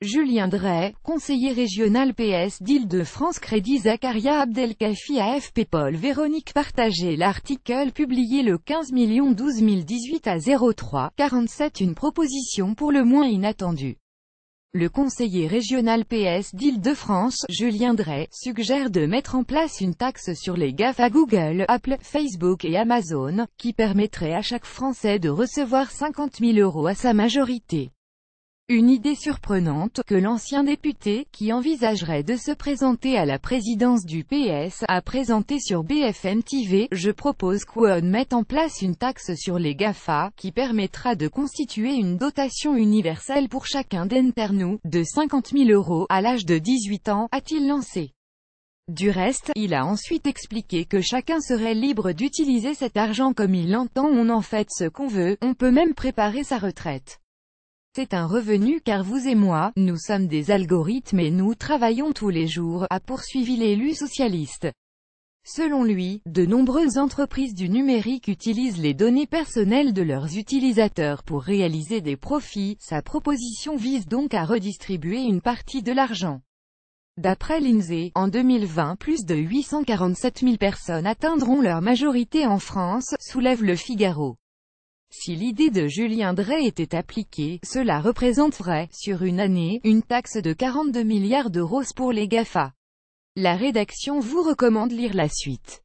Julien Drey, conseiller régional PS d'Île-de-France Crédit Zakaria Abdelkafi AFP Paul Véronique partageait l'article publié le 15 million 12 018 à 03, 47 une proposition pour le moins inattendue. Le conseiller régional PS d'Île-de-France, Julien Drey, suggère de mettre en place une taxe sur les GAF à Google, Apple, Facebook et Amazon, qui permettrait à chaque Français de recevoir 50 000 euros à sa majorité. Une idée surprenante, que l'ancien député, qui envisagerait de se présenter à la présidence du PS, a présenté sur BFM TV, je propose qu'on mette en place une taxe sur les GAFA, qui permettra de constituer une dotation universelle pour chacun d'entre nous, de 50 000 euros, à l'âge de 18 ans, a-t-il lancé. Du reste, il a ensuite expliqué que chacun serait libre d'utiliser cet argent comme il l'entend, on en fait ce qu'on veut, on peut même préparer sa retraite. C'est un revenu car vous et moi, nous sommes des algorithmes et nous travaillons tous les jours, a poursuivi l'élu socialiste. Selon lui, de nombreuses entreprises du numérique utilisent les données personnelles de leurs utilisateurs pour réaliser des profits, sa proposition vise donc à redistribuer une partie de l'argent. D'après l'INSEE, en 2020 plus de 847 000 personnes atteindront leur majorité en France, soulève le Figaro. Si l'idée de Julien Drey était appliquée, cela représenterait, sur une année, une taxe de 42 milliards d'euros pour les GAFA. La rédaction vous recommande lire la suite.